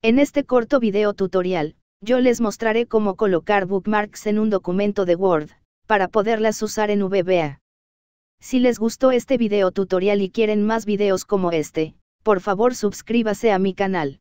En este corto video tutorial, yo les mostraré cómo colocar bookmarks en un documento de Word, para poderlas usar en VBA. Si les gustó este video tutorial y quieren más videos como este, por favor suscríbase a mi canal.